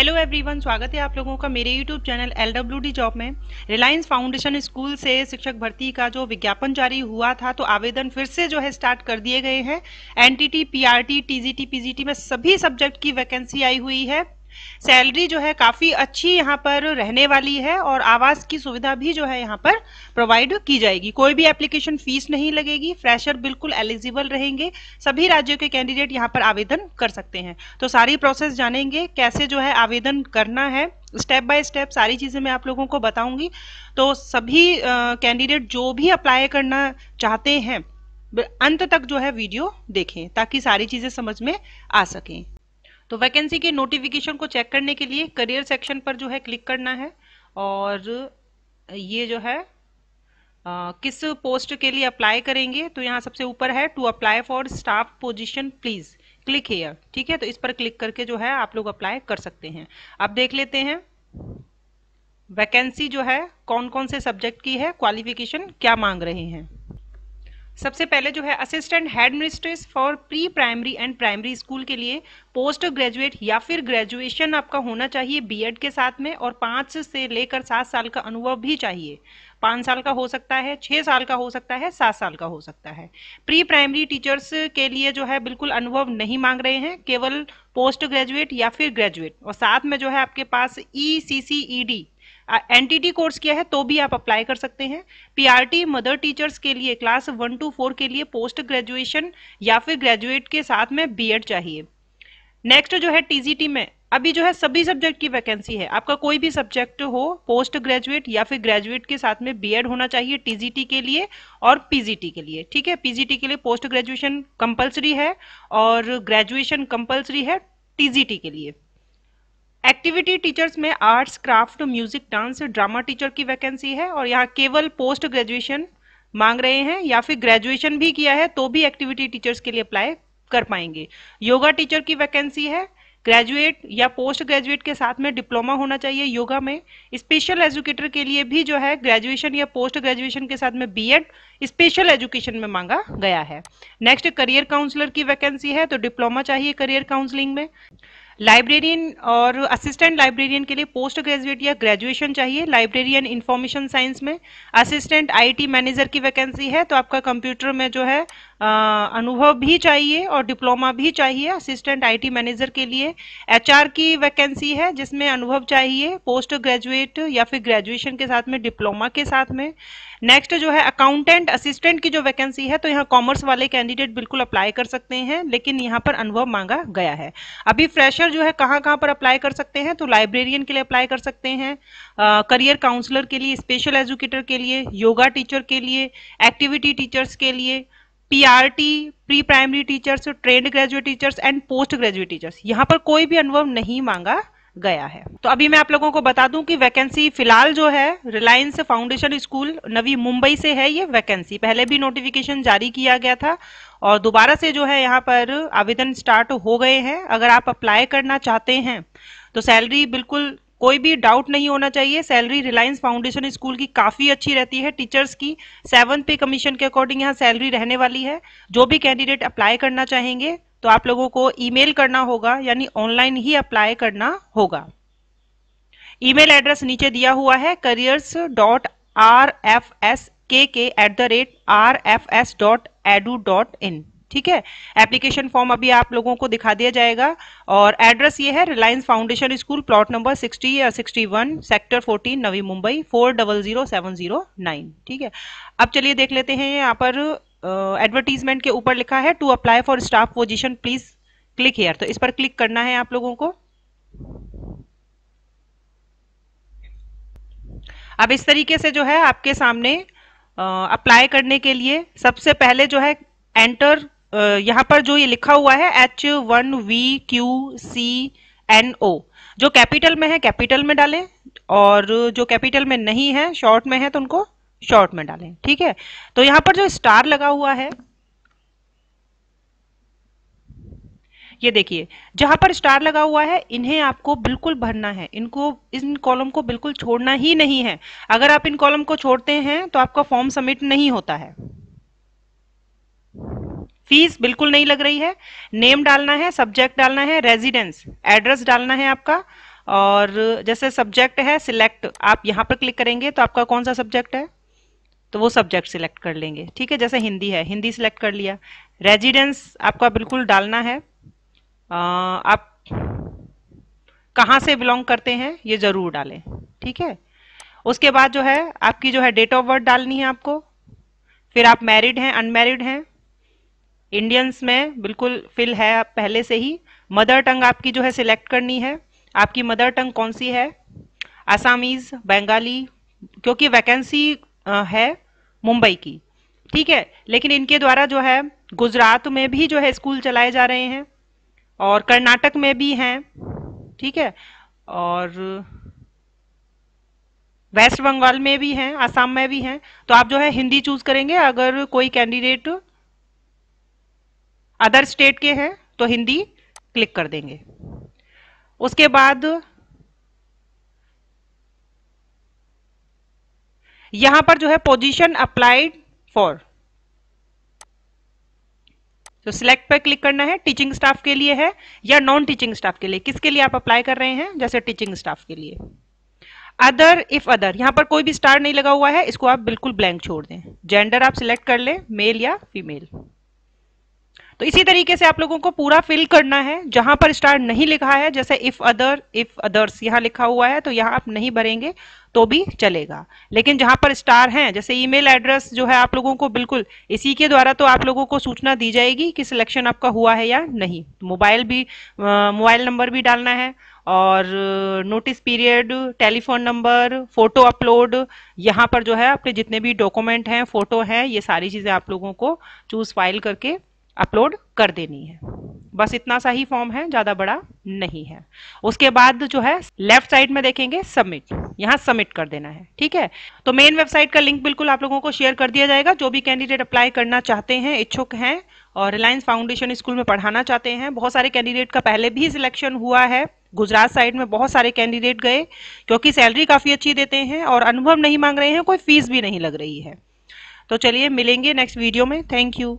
hello everyone स्वागत है आप लोगों का मेरे YouTube channel L W D job में रिलायंस फाउंडेशन स्कूल से शिक्षक भर्ती का जो विज्ञापन जारी हुआ था तो आवेदन फिर से जो है स्टार्ट कर दिए गए हैं एनटीटी पीआरटी टीजीटी पीजीटी में सभी सब्जेक्ट की वैकेंसी आई हुई है सैलरी जो है काफ़ी अच्छी यहाँ पर रहने वाली है और आवास की सुविधा भी जो है यहाँ पर प्रोवाइड की जाएगी कोई भी एप्लीकेशन फीस नहीं लगेगी फ्रेशर बिल्कुल एलिजिबल रहेंगे सभी राज्यों के कैंडिडेट यहाँ पर आवेदन कर सकते हैं तो सारी प्रोसेस जानेंगे कैसे जो है आवेदन करना है स्टेप बाय स्टेप सारी चीज़ें मैं आप लोगों को बताऊंगी तो सभी कैंडिडेट जो भी अप्लाई करना चाहते हैं अंत तक जो है वीडियो देखें ताकि सारी चीज़ें समझ में आ सकें तो वैकेंसी की नोटिफिकेशन को चेक करने के लिए करियर सेक्शन पर जो है क्लिक करना है और ये जो है आ, किस पोस्ट के लिए अप्लाई करेंगे तो यहाँ सबसे ऊपर है to apply for staff position please click here ठीक है तो इस पर क्लिक करके जो है आप लोग अप्लाई कर सकते हैं अब देख लेते हैं वैकेंसी जो है कौन कौन से सब्जेक्ट की है क्वालिफिकेशन क्या मांग रहे हैं सबसे पहले जो है assistant headmistress for pre primary and primary school के लिए पोस्ट ग्रेजुएट या फिर ग्रेजुएशन आपका होना चाहिए बीएड के साथ में और पाँच से लेकर सात साल का अनुभव भी चाहिए पाँच साल का हो सकता है छः साल का हो सकता है सात साल का हो सकता है प्री प्राइमरी टीचर्स के लिए जो है बिल्कुल अनुभव नहीं मांग रहे हैं केवल पोस्ट ग्रेजुएट या फिर ग्रेजुएट और साथ में जो है आपके पास E C C E D NTT course किया है तो भी आप अप्लाई कर सकते हैं पीआरटी मदर टीचर्स के लिए क्लास वन टू फोर के लिए पोस्ट ग्रेजुएशन या फिर ग्रेजुएट के साथ में बीएड चाहिए नेक्स्ट जो है टीजीटी में अभी जो है सभी सब्जेक्ट की वैकेंसी है आपका कोई भी सब्जेक्ट हो पोस्ट ग्रेजुएट या फिर ग्रेजुएट के साथ में बीएड होना चाहिए टीजीटी के लिए और पीजीटी के लिए ठीक है पीजीटी के लिए पोस्ट ग्रेजुएशन कंपलसरी है और ग्रेजुएशन कंपलसरी है टीजीटी के लिए एक्टिविटी टीचर्स में arts craft music dance drama teacher की वैकेंसी है और यहाँ केवल पोस्ट ग्रेजुएशन मांग रहे हैं या फिर ग्रेजुएशन भी किया है तो भी एक्टिविटी टीचर्स के लिए अप्लाई कर पाएंगे योगा टीचर की वैकेंसी है ग्रेजुएट या पोस्ट ग्रेजुएट के साथ में डिप्लोमा होना चाहिए योगा में स्पेशल एजुकेटर के लिए भी जो है ग्रेजुएशन या पोस्ट ग्रेजुएशन के साथ में बीएड स्पेशल एजुकेशन में मांगा गया है नेक्स्ट करियर काउंसलर की वैकेंसी है तो डिप्लोमा चाहिए करियर काउंसलिंग में लाइब्रेरियन और असिस्टेंट लाइब्रेरियन के लिए पोस्ट ग्रेजुएट या ग्रेजुएशन चाहिए लाइब्रेरियन इंफॉर्मेशन साइंस में असिस्टेंट आईटी मैनेजर की वैकेंसी है तो आपका कंप्यूटर में जो है अनुभव भी चाहिए और डिप्लोमा भी चाहिए असिस्टेंट आईटी मैनेजर के लिए एचआर की वैकेंसी है जिसमें अनुभव चाहिए पोस्ट ग्रेजुएट या फिर ग्रेजुएशन के साथ में डिप्लोमा के साथ में नेक्स्ट जो है अकाउंटेंट असिस्टेंट की जो वैकेंसी है तो यहाँ कॉमर्स वाले कैंडिडेट बिल्कुल अप्लाई कर सकते हैं लेकिन यहाँ पर अनुभव मांगा गया है अभी फ्रेशर जो है कहाँ कहाँ पर अप्लाई कर सकते हैं तो लाइब्रेरियन के लिए अप्लाई कर सकते हैं करियर काउंसलर के लिए स्पेशल एजुकेटर के लिए योगा टीचर के लिए एक्टिविटी टीचर्स के लिए PRT pre primary teachers trained graduate teachers and post graduate teachers यहाँ पर कोई भी अनुभव नहीं मांगा गया है तो अभी मैं आप लोगों को बता दूं कि वैकेंसी फिलहाल जो है Reliance foundation school Navi Mumbai से है ये वैकेंसी पहले भी नोटिफिकेशन जारी किया गया था और दोबारा से जो है यहाँ पर आवेदन स्टार्ट हो गए हैं अगर आप अप्लाई करना चाहते हैं तो सैलरी बिल्कुल कोई भी डाउट नहीं होना चाहिए सैलरी रिलायंस फाउंडेशन स्कूल की काफ़ी अच्छी रहती है टीचर्स की सेवन पे कमीशन के अकॉर्डिंग यहाँ सैलरी रहने वाली है जो भी कैंडिडेट अप्लाई करना चाहेंगे तो आप लोगों को ईमेल करना होगा यानी ऑनलाइन ही अप्लाई करना होगा ईमेल एड्रेस नीचे दिया हुआ है careers dot R F S K K at the rate R F S dot edu dot in ठीक है एप्लीकेशन फॉर्म अभी आप लोगों को दिखा दिया जाएगा और एड्रेस ये है Reliance foundation school plot number 60 या 61 sector 14 Navi Mumbai four double zero seven zero nine ठीक है अब चलिए देख लेते हैं यहाँ पर एडवर्टीजमेंट uh, के ऊपर लिखा है to apply for staff position please click here तो इस पर क्लिक करना है आप लोगों को अब इस तरीके से जो है आपके सामने अप्लाई करने के लिए सबसे पहले जो है एंटर यहाँ पर जो ये लिखा हुआ है H one V Q C N O जो कैपिटल में है कैपिटल में डालें और जो कैपिटल में नहीं है शॉर्ट में है तो उनको शॉर्ट में डालें ठीक है तो यहाँ पर जो स्टार लगा हुआ है ये देखिए जहां पर स्टार लगा हुआ है इन्हें आपको बिल्कुल भरना है इनको इन कॉलम को बिल्कुल छोड़ना ही नहीं है अगर आप इन कॉलम को छोड़ते हैं तो आपका फॉर्म सबमिट नहीं होता है फीस बिल्कुल नहीं लग रही है नेम डालना है सब्जेक्ट डालना है रेजिडेंस एड्रेस डालना है आपका और जैसे सब्जेक्ट है सिलेक्ट आप यहाँ पर क्लिक करेंगे तो आपका कौन सा सब्जेक्ट है तो वो सब्जेक्ट सिलेक्ट कर लेंगे ठीक है जैसे हिंदी है हिंदी सिलेक्ट कर लिया रेजिडेंस आपका बिल्कुल डालना है आ, आप कहाँ से बिलोंग करते हैं ये ज़रूर डालें ठीक है उसके बाद जो है आपकी जो है डेट ऑफ बर्थ डालनी है आपको फिर आप मैरिड हैं अनमैरिड हैं इंडियंस में बिल्कुल फिल है पहले से ही मदर टंग आपकी जो है सिलेक्ट करनी है आपकी मदर टंग कौन सी है आसामीज बंगाली क्योंकि वैकेंसी है मुंबई की ठीक है लेकिन इनके द्वारा जो है गुजरात में भी जो है स्कूल चलाए जा रहे हैं और कर्नाटक में भी हैं ठीक है और वेस्ट बंगाल में भी हैं आसाम में भी हैं तो आप जो है हिंदी चूज करेंगे अगर कोई कैंडिडेट अदर स्टेट के हैं तो हिंदी क्लिक कर देंगे उसके बाद यहां पर जो है पोजीशन अप्लाइड फॉर तो सिलेक्ट पर क्लिक करना है टीचिंग स्टाफ के लिए है या नॉन टीचिंग स्टाफ के लिए किसके लिए आप अप्लाई कर रहे हैं जैसे टीचिंग स्टाफ के लिए अदर इफ अदर यहां पर कोई भी स्टार नहीं लगा हुआ है इसको आप बिल्कुल ब्लैंक छोड़ दें जेंडर आप सिलेक्ट कर लें मेल या फीमेल तो इसी तरीके से आप लोगों को पूरा फिल करना है जहां पर स्टार नहीं लिखा है जैसे इफ अदर इफ अदर्स यहाँ लिखा हुआ है तो यहाँ आप नहीं भरेंगे तो भी चलेगा लेकिन जहां पर स्टार हैं जैसे ईमेल एड्रेस जो है आप लोगों को बिल्कुल इसी के द्वारा तो आप लोगों को सूचना दी जाएगी कि सिलेक्शन आपका हुआ है या नहीं मोबाइल भी मोबाइल नंबर भी डालना है और notice period telephone number photo upload यहाँ पर जो है आपके जितने भी डॉक्यूमेंट हैं फोटो हैं ये सारी चीज़ें आप लोगों को चूज़ फाइल करके अपलोड कर देनी है बस इतना सा ही फॉर्म है ज़्यादा बड़ा नहीं है उसके बाद जो है लेफ्ट साइड में देखेंगे सबमिट यहाँ सबमिट कर देना है ठीक है तो मेन वेबसाइट का लिंक बिल्कुल आप लोगों को शेयर कर दिया जाएगा जो भी कैंडिडेट अप्लाई करना चाहते हैं इच्छुक हैं और रिलायंस फाउंडेशन स्कूल में पढ़ाना चाहते हैं बहुत सारे कैंडिडेट का पहले भी सिलेक्शन हुआ है गुजरात साइड में बहुत सारे कैंडिडेट गए क्योंकि सैलरी काफ़ी अच्छी देते हैं और अनुभव नहीं मांग रहे हैं कोई फीस भी नहीं लग रही है तो चलिए मिलेंगे नेक्स्ट वीडियो में थैंक यू